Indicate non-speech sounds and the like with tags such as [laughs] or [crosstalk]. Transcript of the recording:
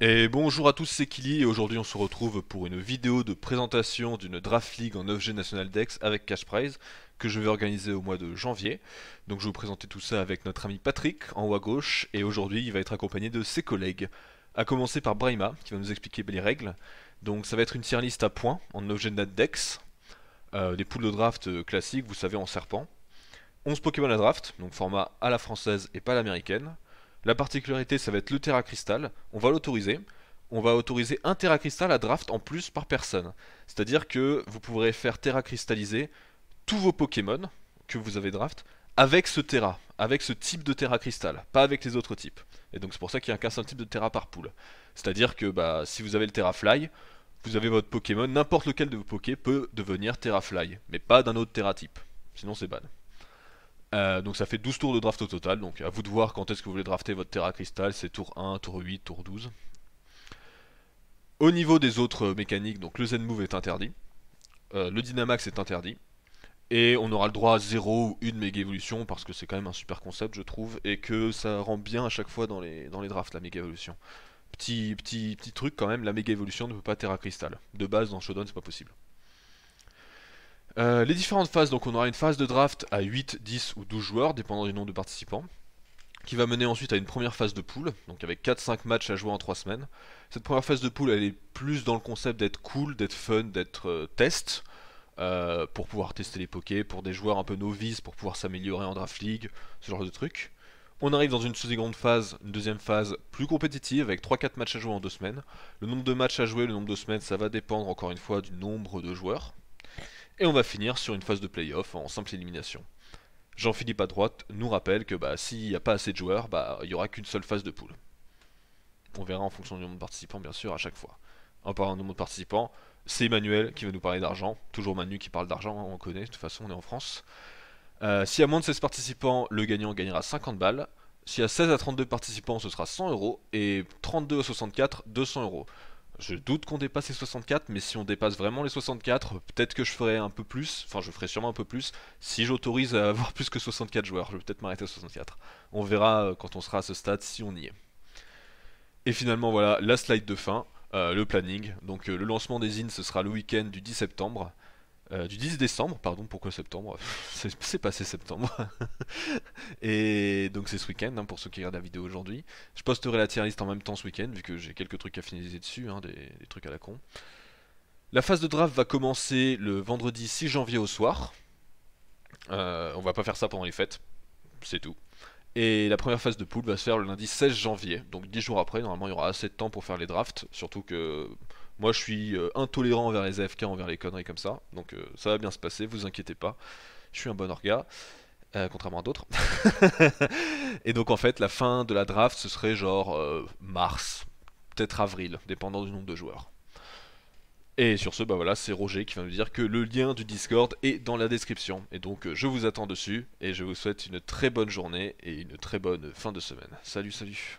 Et bonjour à tous, c'est Kili et aujourd'hui on se retrouve pour une vidéo de présentation d'une Draft League en 9G National Dex avec Cash Prize que je vais organiser au mois de janvier. Donc je vais vous présenter tout ça avec notre ami Patrick en haut à gauche et aujourd'hui il va être accompagné de ses collègues. À commencer par Braima qui va nous expliquer les règles. Donc ça va être une tier list à points en 9G Nat Dex, euh, des poules de draft classiques, vous savez en serpent. 11 Pokémon à draft, donc format à la française et pas à l'américaine. La particularité, ça va être le Terra Crystal, On va l'autoriser. On va autoriser un Terra Cristal à draft en plus par personne. C'est-à-dire que vous pourrez faire Terra Cristalliser tous vos Pokémon que vous avez draft avec ce Terra, avec ce type de Terra Cristal, pas avec les autres types. Et donc c'est pour ça qu'il y a qu'un seul type de Terra par pool. C'est-à-dire que bah, si vous avez le Terra Fly, vous avez votre Pokémon, n'importe lequel de vos Poké peut devenir Terra Fly, mais pas d'un autre Terra type. Sinon c'est ban. Euh, donc ça fait 12 tours de draft au total, donc à vous de voir quand est-ce que vous voulez drafter votre Terra Crystal, c'est tour 1, tour 8, tour 12. Au niveau des autres mécaniques, donc le Zen Move est interdit, euh, le Dynamax est interdit, et on aura le droit à 0 ou 1 méga évolution parce que c'est quand même un super concept je trouve et que ça rend bien à chaque fois dans les, dans les drafts la méga évolution. Petit, petit, petit truc quand même, la méga évolution ne peut pas Terra Crystal. De base dans Shodown c'est pas possible. Euh, les différentes phases, donc on aura une phase de draft à 8, 10 ou 12 joueurs, dépendant du nombre de participants, qui va mener ensuite à une première phase de poule, donc avec 4-5 matchs à jouer en 3 semaines. Cette première phase de poule, elle est plus dans le concept d'être cool, d'être fun, d'être euh, test, euh, pour pouvoir tester les pokés, pour des joueurs un peu novices, pour pouvoir s'améliorer en draft league, ce genre de truc. On arrive dans une seconde phase, une deuxième phase plus compétitive avec 3-4 matchs à jouer en 2 semaines. Le nombre de matchs à jouer, le nombre de semaines, ça va dépendre encore une fois du nombre de joueurs et on va finir sur une phase de playoff en simple élimination. Jean-Philippe à droite nous rappelle que bah, s'il n'y a pas assez de joueurs, bah, il n'y aura qu'une seule phase de poule. On verra en fonction du nombre de participants, bien sûr, à chaque fois. En parlant du nombre de participants, c'est Emmanuel qui va nous parler d'argent. Toujours Manu qui parle d'argent, on connaît, de toute façon, on est en France. Euh, s'il y a moins de 16 participants, le gagnant gagnera 50 balles. S'il y a 16 à 32 participants, ce sera 100 euros. Et 32 à 64, 200 euros. Je doute qu'on dépasse les 64, mais si on dépasse vraiment les 64, peut-être que je ferai un peu plus, enfin je ferai sûrement un peu plus, si j'autorise à avoir plus que 64 joueurs. Je vais peut-être m'arrêter à 64. On verra euh, quand on sera à ce stade si on y est. Et finalement voilà, la slide de fin, euh, le planning. Donc euh, le lancement des INS, ce sera le week-end du 10 septembre. Euh, du 10 décembre, pardon, pourquoi septembre [laughs] C'est passé septembre. [laughs] et donc c'est ce week-end, hein, pour ceux qui regardent la vidéo aujourd'hui. Je posterai la tier list en même temps ce week-end, vu que j'ai quelques trucs à finaliser dessus, hein, des, trucs à la con. La phase de draft va commencer le vendredi 6 janvier au soir. Euh, on va pas faire ça pendant les fêtes, c'est tout. Et la première phase de pool va se faire le lundi 16 janvier, donc 10 jours après, normalement il y aura assez de temps pour faire les drafts, surtout que moi, je suis euh, intolérant envers les AFK, envers les conneries comme ça. Donc, euh, ça va bien se passer, vous inquiétez pas. Je suis un bon orga. Euh, contrairement à d'autres. [laughs] et donc en fait, la fin de la draft, ce serait genre mars, peut-être avril, dépendant du nombre de joueurs. Et sur ce, bah voilà, c'est Roger qui va me dire que le lien du Discord est dans la description. Et donc je vous attends dessus, et je vous souhaite une très bonne journée et une très bonne fin de semaine. Salut, salut